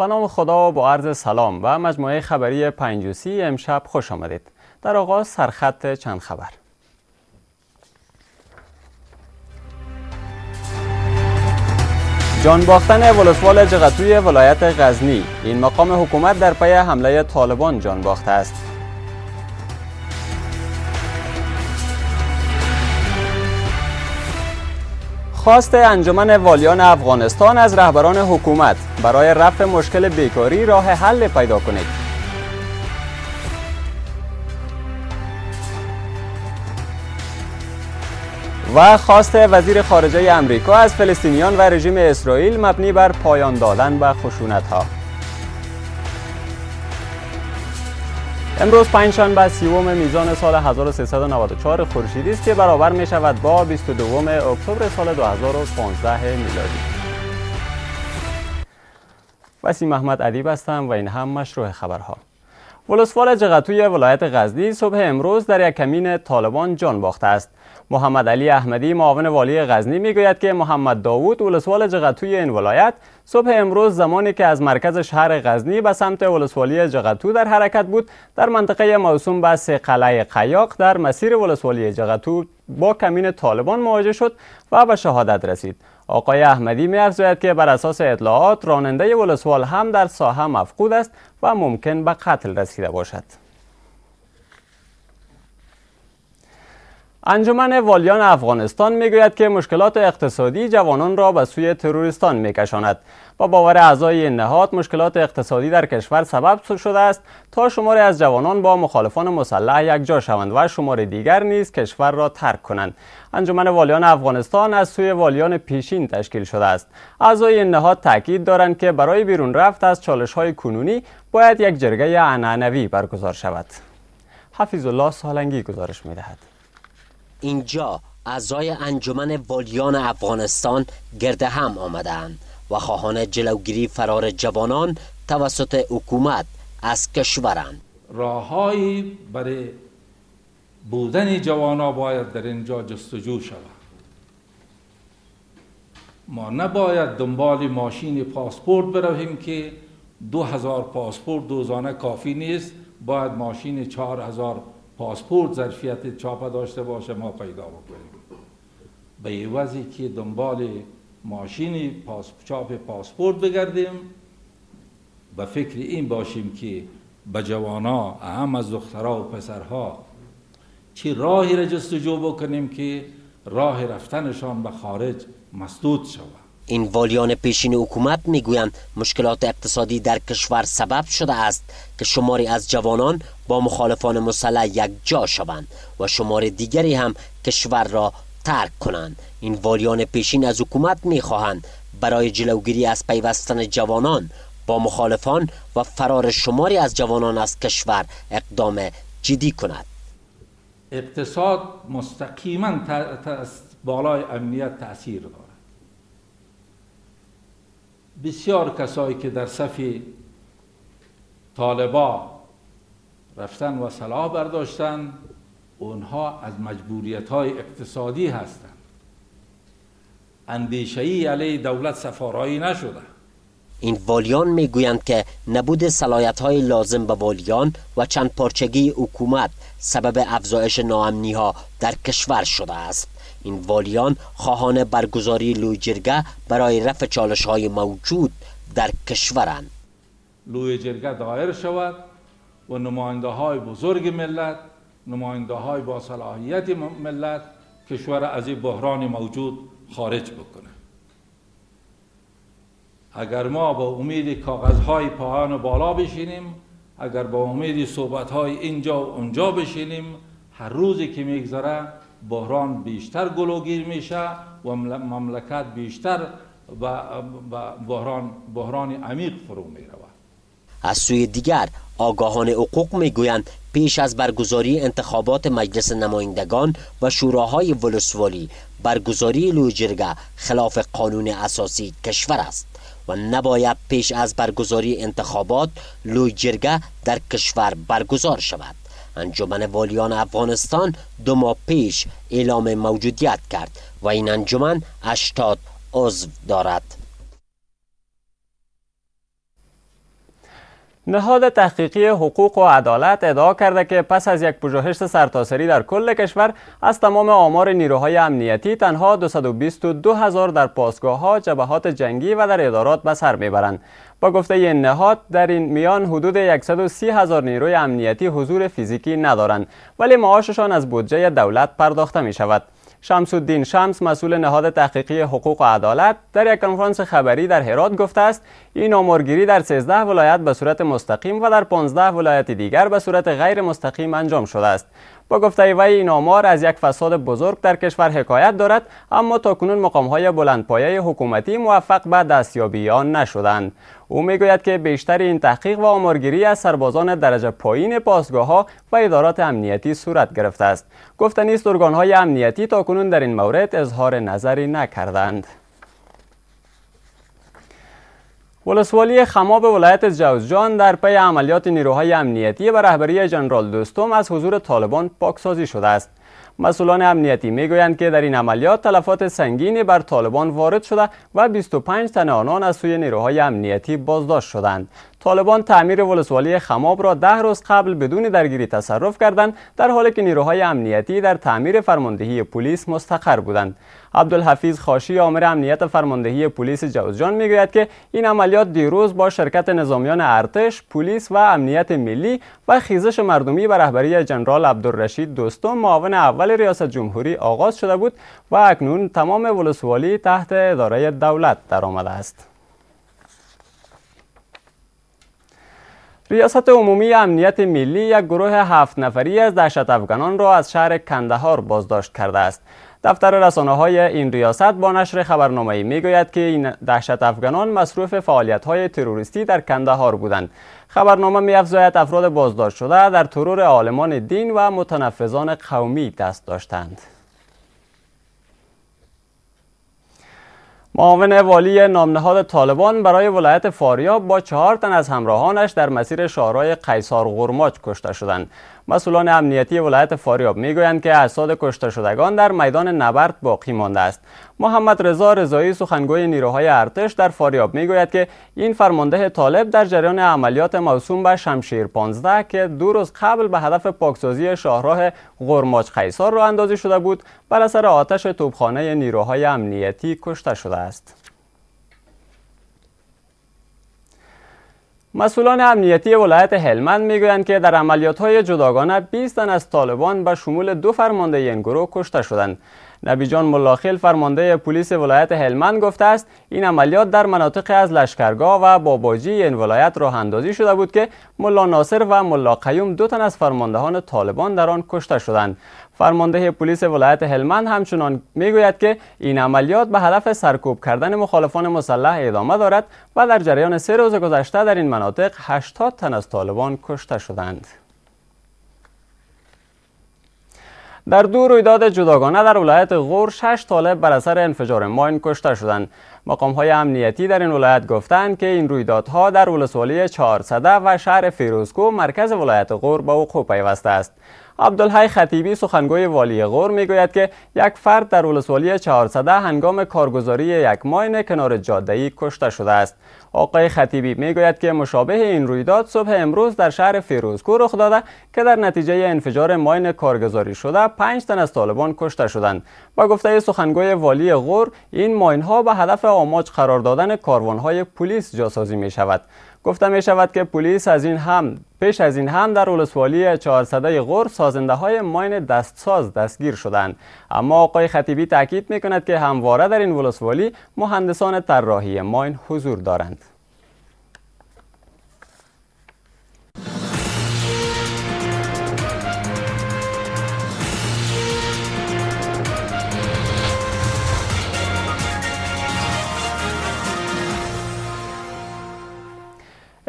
به نام خدا و با عرض سلام و مجموعه خبری پنجوسی امشب خوش آمدید در آغاز سرخط چند خبر جان باختن ولسوال جغتوی ولایت غزنی این مقام حکومت در پی حمله طالبان جان باخته است خواست انجمن والیان افغانستان از رهبران حکومت برای رفع مشکل بیکاری راه حل پیدا کنید. و خواست وزیر خارجه امریکا از فلسطینیان و رژیم اسرائیل مبنی بر پایان دادن به خشونت ها. امروز پنج شنبه سیوم میزان سال 1394 خورشیدی است که برابر می شود با 22 اکتبر سال 2015 میلادی وسیم محمد علی هستم و این هم مشروع خبرها ولسوال جغتوی ولایت غزنی صبح امروز در یک کمین طالبان جان باخته است محمد علی احمدی معاون والی غزنی میگوید که محمد داوود ولسوال جغتوی این ولایت صبح امروز زمانی که از مرکز شهر غزنی به سمت ولسوالی جغتو در حرکت بود در منطقه موسوم به سه قلعه قیاق در مسیر ولسوالی جغتو با کمین طالبان مواجه شد و به شهادت رسید آقای احمدی میافزاید که بر اساس اطلاعات راننده ولسوال هم در ساحه مفقود است و ممکن به قتل رسیده باشد انجمن والیان افغانستان میگوید که مشکلات اقتصادی جوانان را به سوی تروریستان میکشاند با باور اعضای نهاد مشکلات اقتصادی در کشور سبب شده است تا شماری از جوانان با مخالفان مسلح یکجا شوند و شمار دیگر نیز کشور را ترک کنند انجمن والیان افغانستان از سوی والیان پیشین تشکیل شده است اعضای نهاد تاکید دارند که برای بیرون رفت از چالش های کنونی باید یک جرگه عنعنوی برگزار شود حفیظ الله سالنگی گزارش میدهد اینجا اعضای انجمن والیان افغانستان گرد هم آمدند و خواهان جلوگیری فرار جوانان توسط حکومت از کشورند راههایی برای بودن جوانا باید در اینجا جستجو شود ما نباید دنبال ماشین پاسپورت برویم که دو هزار پاسپورت دوزانه کافی نیست باید ماشین چهار هزار پاسپورت ظرفیت چاپ داشته باشه ما پیدا بکنیم به وضعی که دنبال ماشین پاس، چاپ پاسپورت بگردیم به فکر این باشیم که به جوانا اهم از دخترها و پسرها چی راهی را جستجو بکنیم که راه رفتنشان به خارج مسدود شود این والیان پیشین حکومت میگویند مشکلات اقتصادی در کشور سبب شده است که شماری از جوانان با مخالفان مسلح یک جا شوند و شمار دیگری هم کشور را ترک کنند این والیان پیشین از حکومت میخواهند برای جلوگیری از پیوستن جوانان با مخالفان و فرار شماری از جوانان از کشور اقدام جدی کند اقتصاد مستقیما بالای امنیت تاثیر دارد بسیار کسایی که در صف طالبا رفتن و صلاح برداشتن اونها از مجبوریت های اقتصادی هستند اندیشهی علی دولت سفارایی نشده این والیان میگویند که نبود صلاحیت های لازم به والیان و چند پارچگی حکومت سبب افزایش ناامنی ها در کشور شده است این والیان خواهان برگزاری لوی برای رفع چالش های موجود در کشورند لوی جرگه دایر شود و نماینده های بزرگ ملت نماینده های با صلاحیت ملت کشور از این بحران موجود خارج بکنه اگر ما با امید کاغذهای و بالا بشینیم اگر با امید های اینجا و اونجا بشینیم هر روزی که میگذره بحران بیشتر گلوگیر میشه و مملکت بیشتر به بحران, بحران عمیق فرو می رود از سوی دیگر آگاهان حقوق میگویند پیش از برگزاری انتخابات مجلس نمایندگان و شوراهای ولسوالی برگزاری لوجرگه خلاف قانون اساسی کشور است و نباید پیش از برگزاری انتخابات لوجرگه در کشور برگزار شود انجمن والیان افغانستان دو ماه پیش اعلام موجودیت کرد و این انجمن 80 عضو دارد نهاد تحقیقی حقوق و عدالت ادعا کرده که پس از یک پژوهش سرتاسری در کل کشور از تمام آمار نیروهای امنیتی تنها 222 هزار در پاسگاه ها، جبهات جنگی و در ادارات به سر میبرند با گفته نهاد در این میان حدود 130 هزار نیروی امنیتی حضور فیزیکی ندارند ولی معاششان از بودجه دولت پرداخته می شود. شمس الدین شمس مسئول نهاد تحقیقی حقوق و عدالت در یک کنفرانس خبری در هرات گفته است این آمارگیری در 13 ولایت به صورت مستقیم و در 15 ولایت دیگر به صورت غیر مستقیم انجام شده است با گفته وی این آمار از یک فساد بزرگ در کشور حکایت دارد اما تاکنون های بلندپایه حکومتی موفق به دستیابی آن نشدند او میگوید که بیشتر این تحقیق و آمارگیری از سربازان درجه پایین پاسگاه ها و ادارات امنیتی صورت گرفته است گفته است های امنیتی تا کنون در این مورد اظهار نظری نکردند ولسوالی خماب ولایت جوزجان در پی عملیات نیروهای امنیتی و رهبری جنرال دوستوم از حضور طالبان پاکسازی شده است مسئولان امنیتی میگویند که در این عملیات تلفات سنگینی بر طالبان وارد شده و 25 تن آنان از سوی نیروهای امنیتی بازداشت شدند طالبان تعمیر ولسوالی خماب را ده روز قبل بدون درگیری تصرف کردند در حالی که نیروهای امنیتی در تعمیر فرماندهی پلیس مستقر بودند عبدالحفیظ خاشی عامر امنیت فرماندهی پلیس جوزجان میگوید که این عملیات دیروز با شرکت نظامیان ارتش، پلیس و امنیت ملی و خیزش مردمی به رهبری جنرال عبدالرشید دوستم معاون اول ریاست جمهوری آغاز شده بود و اکنون تمام ولسوالی تحت اداره دولت درآمده است. ریاست عمومی امنیت ملی یک گروه هفت نفری از دهشت افغانان را از شهر کندهار بازداشت کرده است. دفتر رسانه های این ریاست با نشر خبرنامه گوید که این دهشت افغانان مصروف فعالیت های تروریستی در کندهار بودند خبرنامه می افراد بازداشت شده در ترور عالمان دین و متنفذان قومی دست داشتند معاون والی نامنهاد طالبان برای ولایت فاریاب با چهار تن از همراهانش در مسیر شارای قیصار غرماج کشته شدند. مسئولان امنیتی ولایت فاریاب میگویند که اعصاد کشته شدگان در میدان نبرد باقی مانده است محمد رضا رضایی سخنگوی نیروهای ارتش در فاریاب میگوید که این فرمانده طالب در جریان عملیات موسوم به شمشیر 15 که دو روز قبل به هدف پاکسازی شاهراه قرماج قیصار را اندازی شده بود بر اثر آتش توپخانه نیروهای امنیتی کشته شده است مسئولان امنیتی ولایت هلمند میگویند که در عملیات‌های جداگانه 20 تن از طالبان به شمول دو فرمانده این گروه کشته شدند. نبیجان ملاخیل فرمانده پلیس ولایت هلمند گفته است این عملیات در مناطق از لشکرگاه و باباجی این ولایت راه اندازی شده بود که ملا ناصر و ملا قیوم دو تن از فرماندهان طالبان در آن کشته شدند. فرمانده پلیس ولایت هلمند همچنان میگوید که این عملیات به هدف سرکوب کردن مخالفان مسلح ادامه دارد و در جریان سه روز گذشته در این مناطق 80 تن از طالبان کشته شدند. در دو رویداد جداگانه در ولایت غور شش طالب بر اثر انفجار ماین کشته شدند مقام های امنیتی در این ولایت گفتند که این رویدادها در ولسوالی 400 و شهر فیروزکو مرکز ولایت غور به وقوع پیوسته است عبدالحی خطیبی سخنگوی والی غور میگوید که یک فرد در ولسوالی 400 هنگام کارگزاری یک ماین کنار جادهی کشته شده است آقای خطیبی میگوید که مشابه این رویداد صبح امروز در شهر فیروزکو رخ داده که در نتیجه انفجار ماین کارگزاری شده پنج تن از طالبان کشته شدند با گفته سخنگوی والی غور این ماین ها به هدف آماج قرار دادن کاروان های پلیس جاسازی می شود گفته می شود که پلیس از این هم پیش از این هم در ولسوالی چهارصده غور سازنده های ماین دستساز دستگیر شدند اما آقای خطیبی تاکید می کند که همواره در این ولسوالی مهندسان طراحی ماین حضور دارند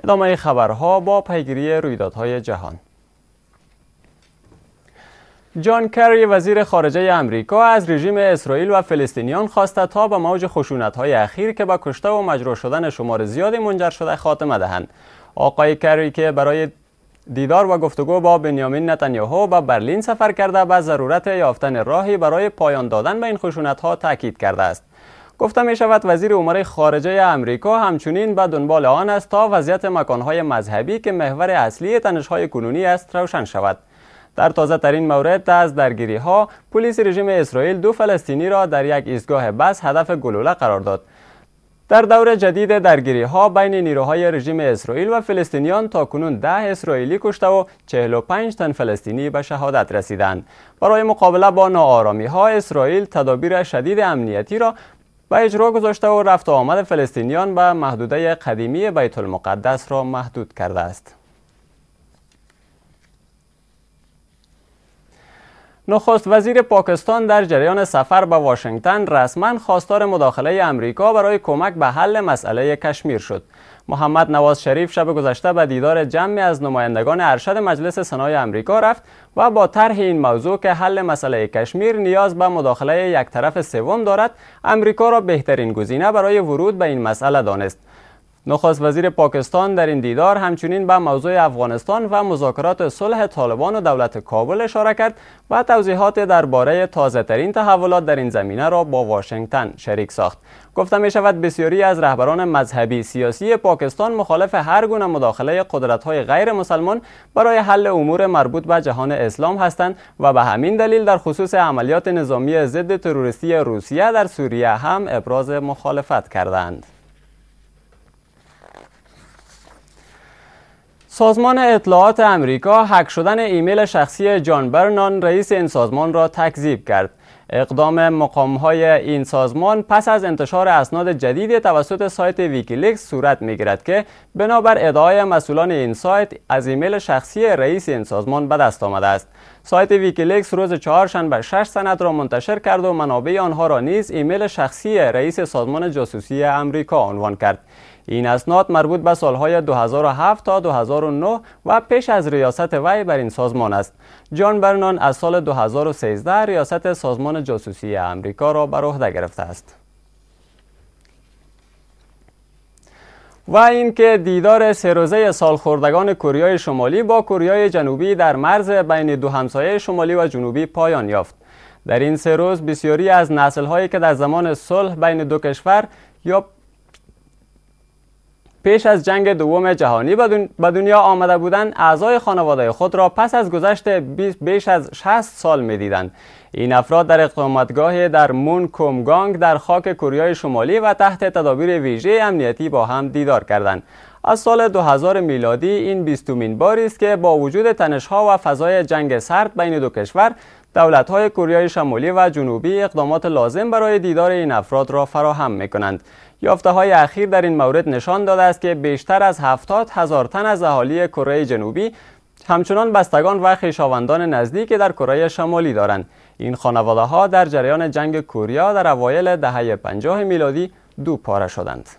ادامه خبرها با پیگیری رویدادهای جهان جان کری وزیر خارجه امریکا از رژیم اسرائیل و فلسطینیان خواسته تا به موج های اخیر که به کشته و مجروح شدن شمار زیادی منجر شده خاتمه دهند. آقای کری که برای دیدار و گفتگو با بنیامین نتانیاهو به برلین سفر کرده به ضرورت یافتن راهی برای پایان دادن به این ها تاکید کرده است. گفته می شود وزیر امور خارجه امریکا همچنین به دنبال آن است تا وضعیت مکانهای مذهبی که محور اصلی تنشهای کنونی است روشن شود در تازه ترین مورد از درگیری ها پلیس رژیم اسرائیل دو فلسطینی را در یک ایستگاه بس هدف گلوله قرار داد در دور جدید درگیری ها بین نیروهای رژیم اسرائیل و فلسطینیان تا کنون ده اسرائیلی کشته و 45 تن فلسطینی به شهادت رسیدند. برای مقابله با ناآرامی ها اسرائیل تدابیر شدید امنیتی را به اجرا گذاشته و رفت آمد فلسطینیان و محدوده قدیمی بیت المقدس را محدود کرده است. نخست وزیر پاکستان در جریان سفر به واشنگتن رسما خواستار مداخله امریکا برای کمک به حل مسئله کشمیر شد. محمد نواز شریف شب گذشته به دیدار جمعی از نمایندگان ارشد مجلس سنای امریکا رفت و با طرح این موضوع که حل مسئله کشمیر نیاز به مداخله یک طرف سوم دارد، امریکا را بهترین گزینه برای ورود به این مسئله دانست. نخست وزیر پاکستان در این دیدار همچنین به موضوع افغانستان و مذاکرات صلح طالبان و دولت کابل اشاره کرد و توضیحات درباره تازه ترین تحولات در این زمینه را با واشنگتن شریک ساخت. گفته می شود بسیاری از رهبران مذهبی سیاسی پاکستان مخالف هر گونه مداخله قدرت های غیر مسلمان برای حل امور مربوط به جهان اسلام هستند و به همین دلیل در خصوص عملیات نظامی ضد تروریستی روسیه در سوریه هم ابراز مخالفت کردند. سازمان اطلاعات امریکا هک شدن ایمیل شخصی جان برنان رئیس این سازمان را تکذیب کرد. اقدام مقام های این سازمان پس از انتشار اسناد جدید توسط سایت ویکیلیکس صورت می گیرد که بنابر ادعای مسئولان این سایت از ایمیل شخصی رئیس این سازمان به دست آمده است. سایت ویکیلیکس روز چهارشنبه شش سند را منتشر کرد و منابع آنها را نیز ایمیل شخصی رئیس سازمان جاسوسی امریکا عنوان کرد این اسناد مربوط به سالهای 2007 تا 2009 و پیش از ریاست وی بر این سازمان است. جان برنان از سال 2013 ریاست سازمان جاسوسی امریکا را بر عهده گرفته است. و اینکه دیدار سه روزه سالخوردگان کره شمالی با کره جنوبی در مرز بین دو همسایه شمالی و جنوبی پایان یافت در این سه روز بسیاری از نسل هایی که در زمان صلح بین دو کشور یا پیش از جنگ دوم جهانی به دنیا آمده بودند اعضای خانواده خود را پس از گذشت بیش از 60 سال میدیدند این افراد در اقامتگاه در مون کومگانگ در خاک کره شمالی و تحت تدابیر ویژه امنیتی با هم دیدار کردند. از سال 2000 میلادی این بیستمین باری است که با وجود تنشها و فضای جنگ سرد بین دو کشور های کره شمالی و جنوبی اقدامات لازم برای دیدار این افراد را فراهم یافته های اخیر در این مورد نشان داده است که بیشتر از 70 هزار تن از اهالی کره جنوبی همچنان بستگان و خویشاوندان نزدیک در کره شمالی دارند. این خانواده ها در جریان جنگ کوریا در اوایل دهه 50 میلادی دو پاره شدند.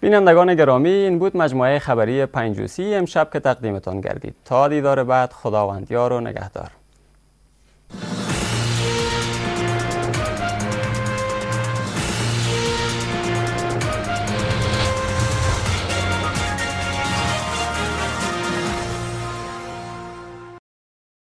بینندگان گرامی این بود مجموعه خبری پنجوسی امشب که تقدیمتان گردید تا دیدار بعد خداوندیار و نگهدار